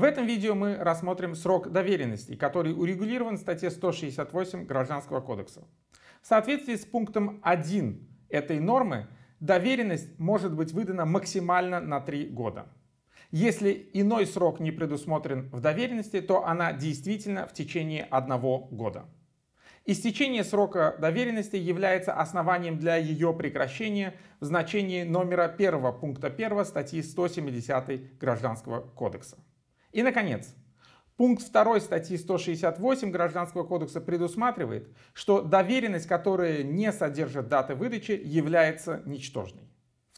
В этом видео мы рассмотрим срок доверенности, который урегулирован в статье 168 Гражданского кодекса. В соответствии с пунктом 1 этой нормы доверенность может быть выдана максимально на 3 года. Если иной срок не предусмотрен в доверенности, то она действительно в течение одного года. Истечение срока доверенности является основанием для ее прекращения в значении номера 1 пункта 1 статьи 170 Гражданского кодекса. И, наконец, Пункт 2 статьи 168 Гражданского кодекса предусматривает, что доверенность, которая не содержит даты выдачи, является ничтожной.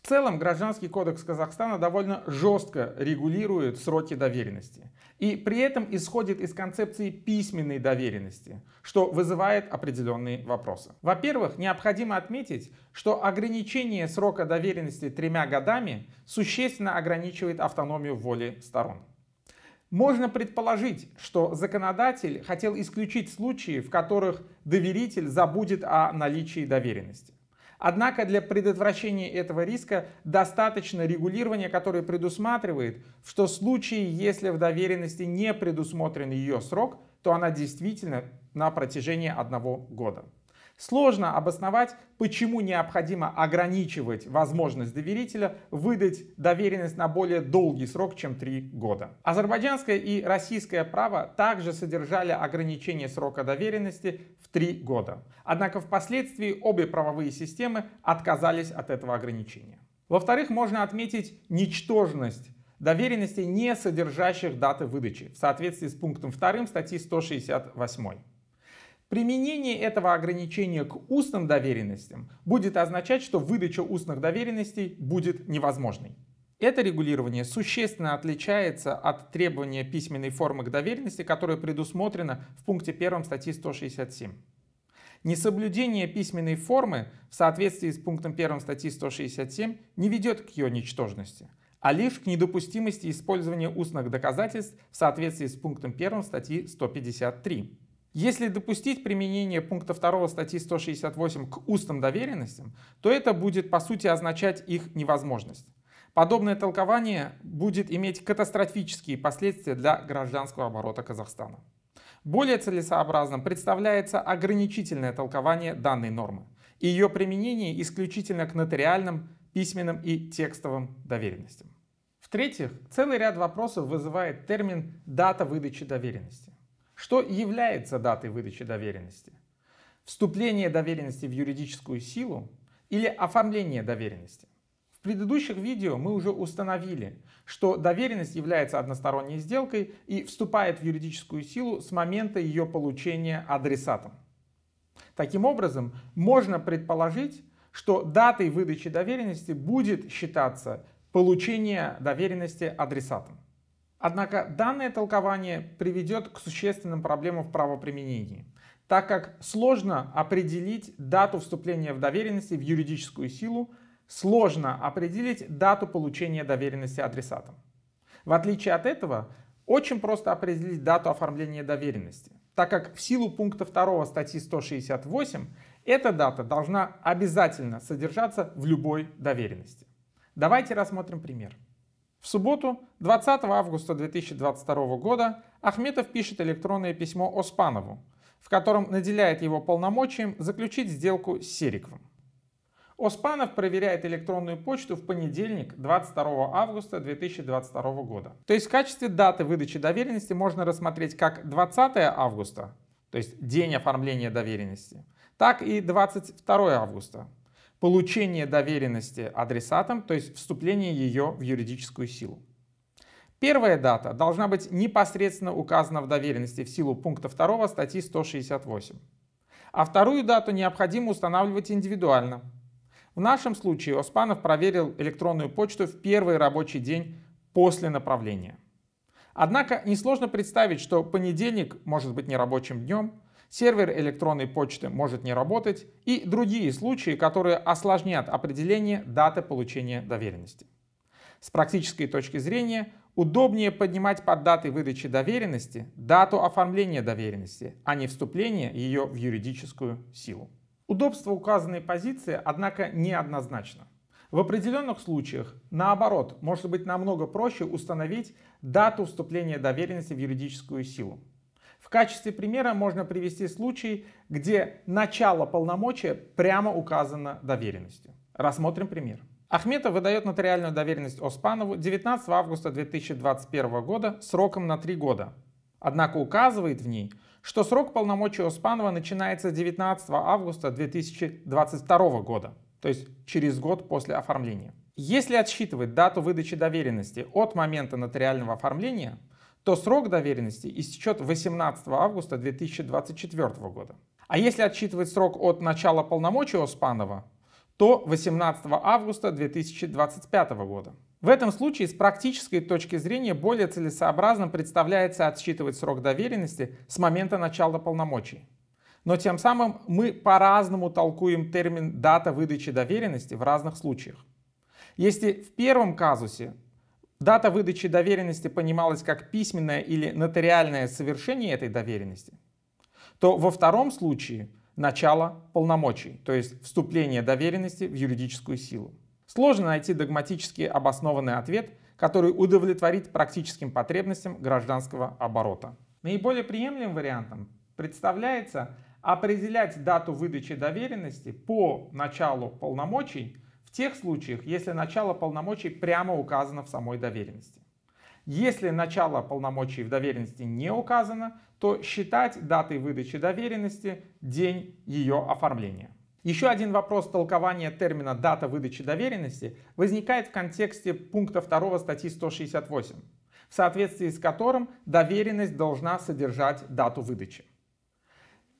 В целом Гражданский кодекс Казахстана довольно жестко регулирует сроки доверенности. И при этом исходит из концепции письменной доверенности, что вызывает определенные вопросы. Во-первых, необходимо отметить, что ограничение срока доверенности тремя годами существенно ограничивает автономию воли сторон. Можно предположить, что законодатель хотел исключить случаи, в которых доверитель забудет о наличии доверенности. Однако для предотвращения этого риска достаточно регулирования, которое предусматривает, что в случае, если в доверенности не предусмотрен ее срок, то она действительно на протяжении одного года. Сложно обосновать, почему необходимо ограничивать возможность доверителя выдать доверенность на более долгий срок, чем 3 года. Азербайджанское и российское право также содержали ограничение срока доверенности в 3 года. Однако впоследствии обе правовые системы отказались от этого ограничения. Во-вторых, можно отметить ничтожность доверенности, не содержащих даты выдачи, в соответствии с пунктом 2 статьи 168. Применение этого ограничения к устным доверенностям будет означать, что выдача устных доверенностей будет невозможной. Это регулирование существенно отличается от требования письменной формы к доверенности, которое предусмотрено в пункте 1 статьи 167. Несоблюдение письменной формы в соответствии с пунктом 1 статьи 167 не ведет к ее ничтожности, а лишь к недопустимости использования устных доказательств в соответствии с пунктом 1 статьи 153. Если допустить применение пункта 2 статьи 168 к устным доверенностям, то это будет по сути означать их невозможность. Подобное толкование будет иметь катастрофические последствия для гражданского оборота Казахстана. Более целесообразным представляется ограничительное толкование данной нормы и ее применение исключительно к нотариальным, письменным и текстовым доверенностям. В-третьих, целый ряд вопросов вызывает термин «дата выдачи доверенности». Что является датой выдачи доверенности? Вступление доверенности в юридическую силу или оформление доверенности? В предыдущих видео мы уже установили, что доверенность является односторонней сделкой и вступает в юридическую силу с момента ее получения адресатом. Таким образом, можно предположить, что датой выдачи доверенности будет считаться получение доверенности адресатом. Однако данное толкование приведет к существенным проблемам в правоприменении, так как сложно определить дату вступления в доверенности в юридическую силу, сложно определить дату получения доверенности адресатом. В отличие от этого, очень просто определить дату оформления доверенности, так как в силу пункта 2 статьи 168 эта дата должна обязательно содержаться в любой доверенности. Давайте рассмотрим пример. В субботу, 20 августа 2022 года, Ахметов пишет электронное письмо Оспанову, в котором наделяет его полномочием заключить сделку с Сериковым. Оспанов проверяет электронную почту в понедельник, 22 августа 2022 года. То есть в качестве даты выдачи доверенности можно рассмотреть как 20 августа, то есть день оформления доверенности, так и 22 августа, получение доверенности адресатом, то есть вступление ее в юридическую силу. Первая дата должна быть непосредственно указана в доверенности в силу пункта 2 статьи 168. А вторую дату необходимо устанавливать индивидуально. В нашем случае Оспанов проверил электронную почту в первый рабочий день после направления. Однако несложно представить, что понедельник может быть нерабочим днем, сервер электронной почты может не работать и другие случаи, которые осложнят определение даты получения доверенности. С практической точки зрения удобнее поднимать под датой выдачи доверенности дату оформления доверенности, а не вступление ее в юридическую силу. Удобство указанной позиции, однако, неоднозначно. В определенных случаях, наоборот, может быть намного проще установить дату вступления доверенности в юридическую силу качестве примера можно привести случай, где начало полномочия прямо указано доверенностью. Рассмотрим пример. Ахметов выдает нотариальную доверенность Оспанову 19 августа 2021 года сроком на 3 года. Однако указывает в ней, что срок полномочий Оспанова начинается 19 августа 2022 года, то есть через год после оформления. Если отсчитывать дату выдачи доверенности от момента нотариального оформления, то срок доверенности истечет 18 августа 2024 года. А если отсчитывать срок от начала полномочий Оспанова, то 18 августа 2025 года. В этом случае с практической точки зрения более целесообразно представляется отсчитывать срок доверенности с момента начала полномочий. Но тем самым мы по-разному толкуем термин «дата выдачи доверенности» в разных случаях. Если в первом казусе Дата выдачи доверенности понималась как письменное или нотариальное совершение этой доверенности, то во втором случае начало полномочий, то есть вступление доверенности в юридическую силу. Сложно найти догматически обоснованный ответ, который удовлетворит практическим потребностям гражданского оборота. Наиболее приемлемым вариантом представляется определять дату выдачи доверенности по началу полномочий в тех случаях, если начало полномочий прямо указано в самой доверенности. Если начало полномочий в доверенности не указано, то считать датой выдачи доверенности день ее оформления. Еще один вопрос толкования термина «дата выдачи доверенности» возникает в контексте пункта 2 статьи 168, в соответствии с которым доверенность должна содержать дату выдачи.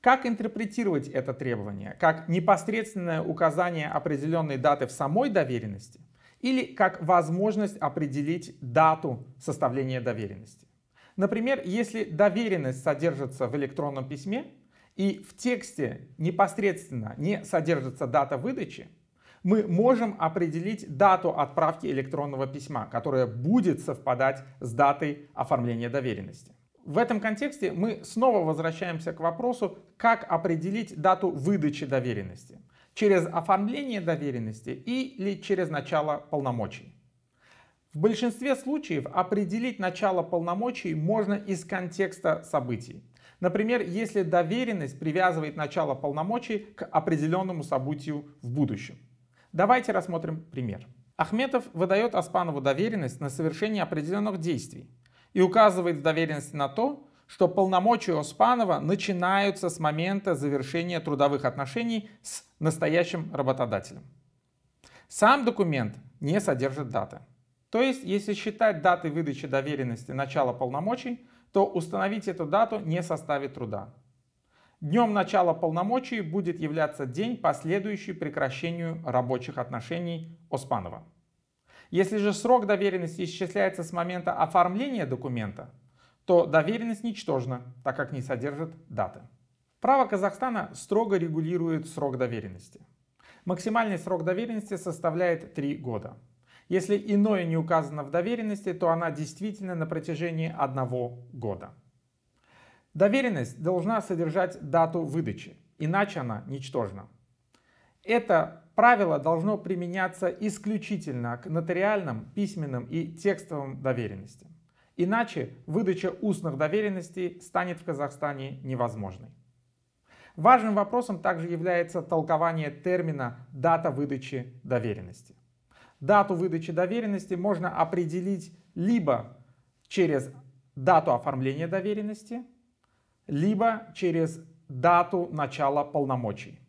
Как интерпретировать это требование? Как непосредственное указание определенной даты в самой доверенности или как возможность определить дату составления доверенности? Например, если доверенность содержится в электронном письме и в тексте непосредственно не содержится дата выдачи, мы можем определить дату отправки электронного письма, которая будет совпадать с датой оформления доверенности. В этом контексте мы снова возвращаемся к вопросу, как определить дату выдачи доверенности. Через оформление доверенности или через начало полномочий. В большинстве случаев определить начало полномочий можно из контекста событий. Например, если доверенность привязывает начало полномочий к определенному событию в будущем. Давайте рассмотрим пример. Ахметов выдает Аспанову доверенность на совершение определенных действий и указывает в доверенности на то, что полномочия Оспанова начинаются с момента завершения трудовых отношений с настоящим работодателем. Сам документ не содержит даты. То есть, если считать даты выдачи доверенности начала полномочий, то установить эту дату не составит труда. Днем начала полномочий будет являться день, последующий прекращению рабочих отношений Оспанова. Если же срок доверенности исчисляется с момента оформления документа, то доверенность ничтожна, так как не содержит даты. Право Казахстана строго регулирует срок доверенности. Максимальный срок доверенности составляет 3 года. Если иное не указано в доверенности, то она действительно на протяжении одного года. Доверенность должна содержать дату выдачи, иначе она ничтожна. Это правило должно применяться исключительно к нотариальным, письменным и текстовым доверенностям. Иначе выдача устных доверенностей станет в Казахстане невозможной. Важным вопросом также является толкование термина «дата выдачи доверенности». Дату выдачи доверенности можно определить либо через дату оформления доверенности, либо через дату начала полномочий.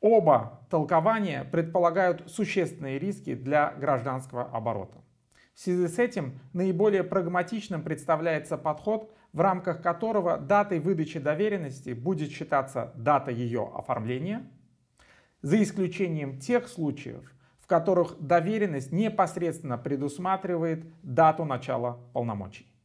Оба толкования предполагают существенные риски для гражданского оборота. В связи с этим наиболее прагматичным представляется подход, в рамках которого датой выдачи доверенности будет считаться дата ее оформления, за исключением тех случаев, в которых доверенность непосредственно предусматривает дату начала полномочий.